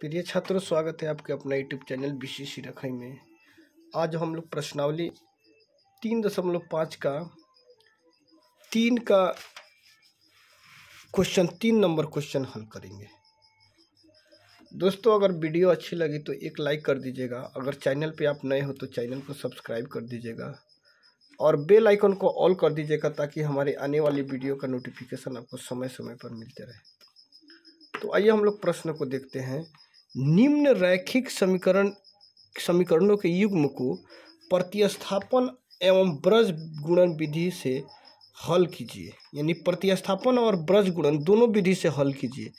प्रिय छात्रों स्वागत है आपके अपना यूट्यूब चैनल सी रखाई में आज हम लोग प्रश्नावली तीन दशमलव पाँच का तीन का क्वेश्चन तीन नंबर क्वेश्चन हल करेंगे दोस्तों अगर वीडियो अच्छी लगी तो एक लाइक कर दीजिएगा अगर चैनल पे आप नए हो तो चैनल को सब्सक्राइब कर दीजिएगा और बेल आइकन को ऑल कर दीजिएगा ताकि हमारे आने वाली वीडियो का नोटिफिकेशन आपको समय समय पर मिलते रहे तो आइए हम लोग प्रश्न को देखते हैं निम्न रैखिक समीकरण समीकरणों के युग्म को प्रतिस्थापन एवं ब्रज गुणन विधि से हल कीजिए यानी प्रतिस्थापन और ब्रज गुणन दोनों विधि से हल कीजिए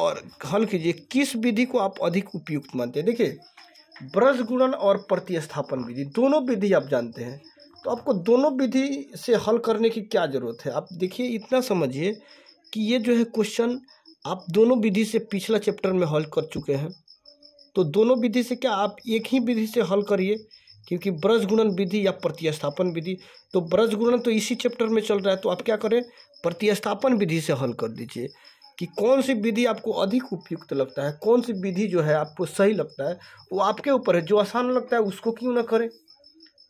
और हल कीजिए किस विधि को आप अधिक उपयुक्त मानते हैं देखिए ब्रज गुणन और प्रतिस्थापन विधि दोनों विधि आप जानते हैं तो आपको दोनों विधि से हल करने की क्या ज़रूरत है आप देखिए इतना समझिए कि ये जो है क्वेश्चन आप दोनों विधि से पिछला चैप्टर में हल कर चुके हैं तो दोनों विधि से क्या आप एक ही विधि से हल करिए क्योंकि ब्रज गुणन विधि या प्रतिस्थापन विधि तो ब्रज गुणन तो इसी चैप्टर में चल रहा है तो आप क्या करें प्रतिस्थापन विधि से हल कर दीजिए कि कौन सी विधि आपको अधिक उपयुक्त लगता है कौन सी विधि जो है आपको सही लगता है वो आपके ऊपर है जो आसान लगता है उसको क्यों ना करें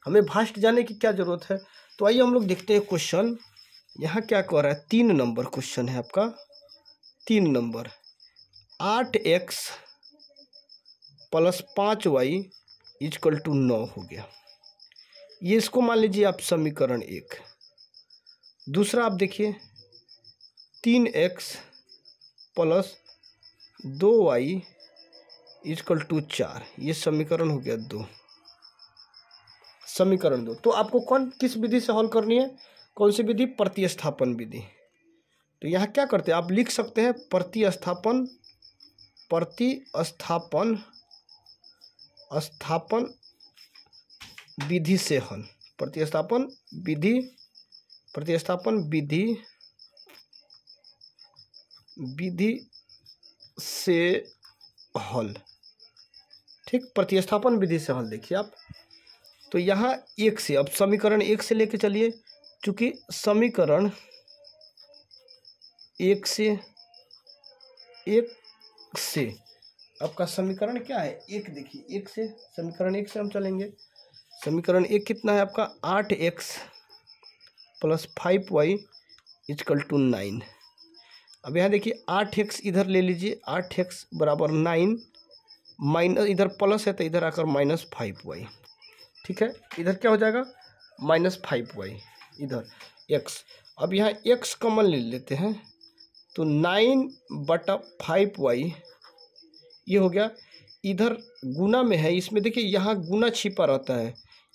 हमें भाष्ट जाने की क्या ज़रूरत है तो आइए हम लोग देखते हैं क्वेश्चन यहाँ क्या कह रहा है तीन नंबर क्वेश्चन है आपका तीन नंबर आठ एक्स प्लस पाँच वाई इजकल टू नौ हो गया ये इसको मान लीजिए आप समीकरण एक दूसरा आप देखिए तीन एक्स प्लस दो वाई इजकल टू चार ये समीकरण हो गया दो समीकरण दो तो आपको कौन किस विधि से हल करनी है कौन सी विधि प्रतिस्थापन विधि तो यहाँ क्या करते हैं आप लिख सकते हैं प्रतिस्थापन प्रतिस्थापन स्थापन विधि से हल प्रतिस्थापन विधि प्रतिस्थापन विधि विधि से हल ठीक प्रतिस्थापन विधि से हल देखिए आप तो यहाँ एक से अब समीकरण एक से लेके चलिए क्योंकि समीकरण एक से एक से आपका समीकरण क्या है एक देखिए एक से समीकरण एक से हम चलेंगे समीकरण एक कितना है आपका आठ X plus five Y is equal to nine अब यहाँ देखिए आठ एक्स इधर ले लीजिए आठ एक्स बराबर नाइन माइनस इधर प्लस है तो इधर आकर माइनस फाइव वाई ठीक है इधर क्या हो जाएगा माइनस फाइव वाई इधर एक्स अब यहाँ एक्स कॉमन ले लेते हैं तो नाइन बटा फाइव वाई ये हो गया इधर गुना में है इसमें देखिए यहाँ गुना छिपा रहता है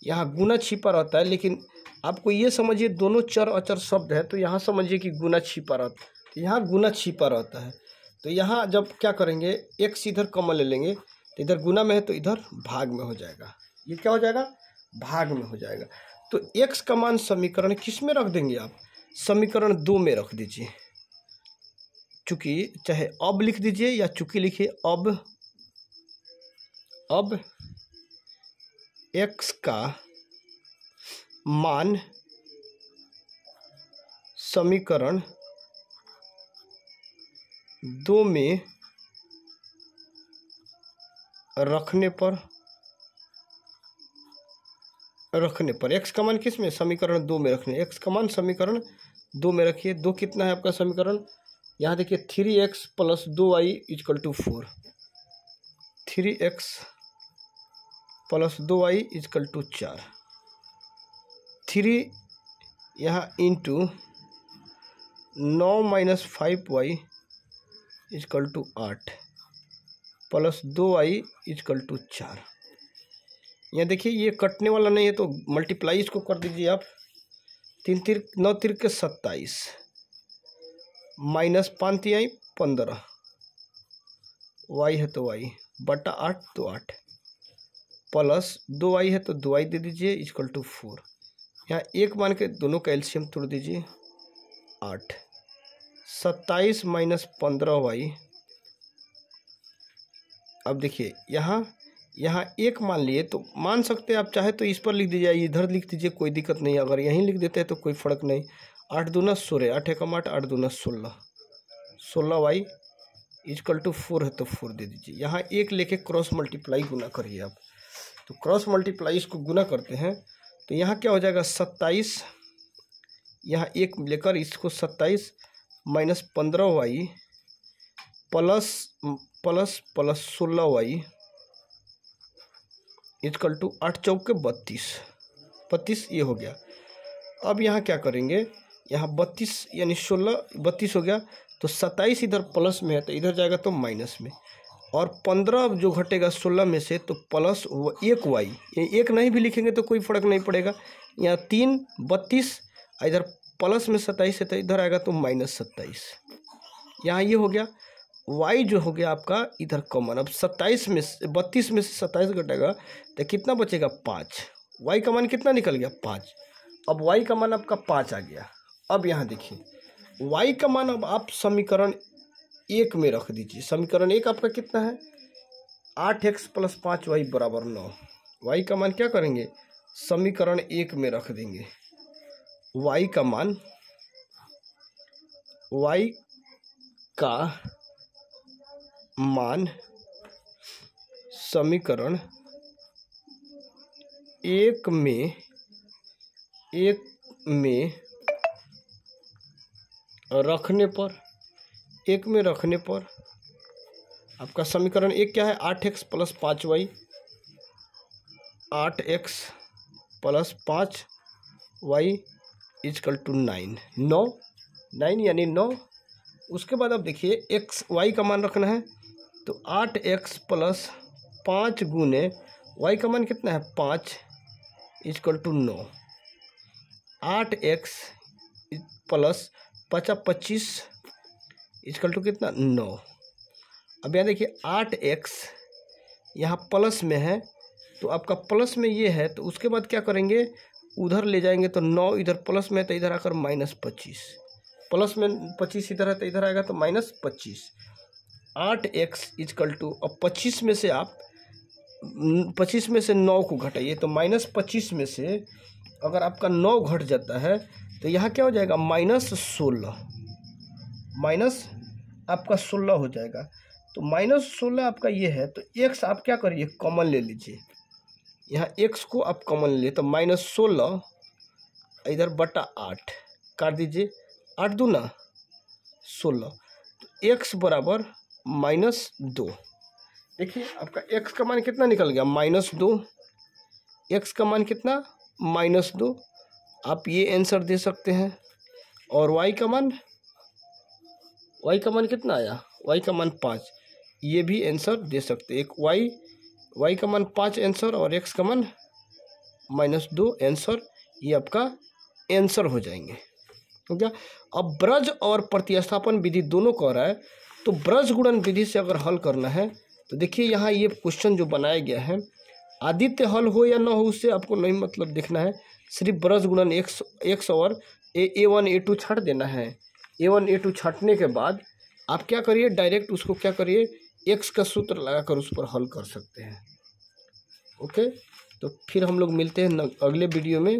यहाँ गुना छिपा रहता है लेकिन आपको ये समझिए दोनों चर अचर शब्द है तो यहाँ समझिए कि गुना छिपा रहता है तो यहाँ गुना छिपा रहता है तो यहाँ जब क्या करेंगे एक्स इधर कमल ले लेंगे तो इधर गुना में है तो इधर भाग में हो जाएगा ये क्या हो जाएगा भाग में हो जाएगा तो एक्स का मान समीकरण किस में रख देंगे आप समीकरण दो में रख दीजिए चूँकि चाहे अब लिख दीजिए या चूँकि लिखिए अब अब एक्स का मान समीकरण दो में रखने पर रखने पर एक्स का मान किस में समीकरण दो में रखने एक्स का मान समीकरण दो में रखिए दो कितना है आपका समीकरण यहाँ देखिए थ्री एक्स प्लस दो Y is equal to four three X plus दो आई इजकल टू चार थ्री यहाँ इंटू नौ minus five Y is equal to आठ प्लस दो आई इजकल टू चार यहाँ देखिए ये कटने वाला नहीं है तो मल्टीप्लाई इसको कर दीजिए आप तीन तिर नौ तिर के सत्ताईस माइनस पाँच तिहाई पंद्रह वाई है तो वाई बटा आठ तो आठ प्लस दो वाई है तो दो वाई दे दीजिए इजकल टू फोर यहाँ एक मान के दोनों का एल्शियम तोड़ दीजिए आठ सत्ताईस माइनस पंद्रह वाई अब देखिए यहाँ यहाँ एक मान लिए तो मान सकते हैं आप चाहे तो इस पर लिख दीजिए इधर लिख दीजिए कोई दिक्कत नहीं अगर यहीं लिख देते हैं तो कोई फर्क नहीं आठ दूना सोलह आठ एकम आठ आठ दूना सोलह सोलह वाई इजकल टू फोर है तो फोर दे दीजिए यहाँ एक लेके क्रॉस मल्टीप्लाई गुना करिए आप तो क्रॉस मल्टीप्लाई इसको गुना करते हैं तो यहाँ क्या हो जाएगा सत्ताईस यहाँ एक लेकर इसको सत्ताईस माइनस पंद्रह वाई प्लस प्लस प्लस सोलह वाई इजकल टू आठ चौके बत्तीस बत्तीस ये हो गया अब यहाँ क्या करेंगे यहाँ बत्तीस यानी सोलह बत्तीस हो गया तो सत्ताईस इधर प्लस में है तो इधर जाएगा तो माइनस में और पंद्रह जो घटेगा सोलह में से तो प्लस एक वाई एक नहीं भी लिखेंगे तो कोई फर्क नहीं पड़ेगा यहाँ तीन बत्तीस इधर प्लस में सत्ताईस है तो इधर आएगा तो माइनस सत्ताईस यहाँ ये हो गया वाई जो हो गया आपका इधर कॉमन अब सत्ताईस में बत्तीस में से सत्ताईस घटेगा तो कितना बचेगा पाँच वाई का मान कितना निकल गया पाँच अब वाई का मान आपका पाँच आ गया अब यहाँ देखिए वाई का मान अब आप समीकरण एक में रख दीजिए समीकरण एक आपका कितना है आठ एक्स प्लस पाँच वाई बराबर नौ वाई का मान क्या करेंगे समीकरण एक में रख देंगे वाई का मान वाई का मान समीकरण एक में एक में रखने पर एक में रखने पर आपका समीकरण एक क्या है आठ एक्स प्लस पाँच वाई आठ एक्स प्लस पाँच वाई इजकल टू नाइन नौ नाइन यानी नौ उसके बाद आप देखिए एक्स वाई का मान रखना है तो आठ एक्स प्लस पाँच गुने वाई का मान कितना है पाँच इजकल टू नौ आठ एक्स प्लस पचा पच्चीस इजकल टू कितना नौ अब यहाँ देखिए आठ एक्स यहाँ प्लस में है तो आपका प्लस में ये है तो उसके बाद क्या करेंगे उधर ले जाएंगे तो नौ इधर प्लस में तो इधर आकर माइनस पच्चीस प्लस में पच्चीस इधर है तो इधर आएगा तो माइनस पच्चीस आठ एक्स इजकल टू अब पच्चीस में से आप पच्चीस में से नौ को घटाइए तो माइनस पच्चीस में से अगर आपका नौ घट जाता है तो यहाँ क्या हो जाएगा माइनस सोलह माइनस आपका सोलह हो जाएगा तो माइनस सोलह आपका ये है तो एक्स आप क्या करिए कॉमन ले लीजिए यहाँ एक्स को आप कॉमन ले तो माइनस सोलह इधर बटा आठ काट दीजिए आठ दो ना सोलह तो एक्स बराबर माइनस दो देखिए आपका एक्स का मान कितना निकल गया माइनस दो एक्स का मान कितना माइनस दो आप ये आंसर दे सकते हैं और वाई का मन वाई का मन कितना आया वाई का मन पाँच ये भी आंसर दे सकते एक वाई वाई का मन पाँच आंसर और एक्स का मन माइनस दो आंसर ये आपका आंसर हो जाएंगे ठीक है अब ब्रज और प्रतिस्थापन विधि दोनों कह रहा है तो ब्रज गुणन विधि से अगर हल करना है तो देखिए यहाँ ये क्वेश्चन जो बनाया गया है आदित्य हल हो या ना हो उससे आपको नहीं मतलब देखना है सिर्फ ब्रश गुणन एक्स एक्स और ए ए वन ए टू छट देना है ए वन ए टू छटने के बाद आप क्या करिए डायरेक्ट उसको क्या करिए एक्स का सूत्र लगाकर उस पर हल कर सकते हैं ओके तो फिर हम लोग मिलते हैं अगले वीडियो में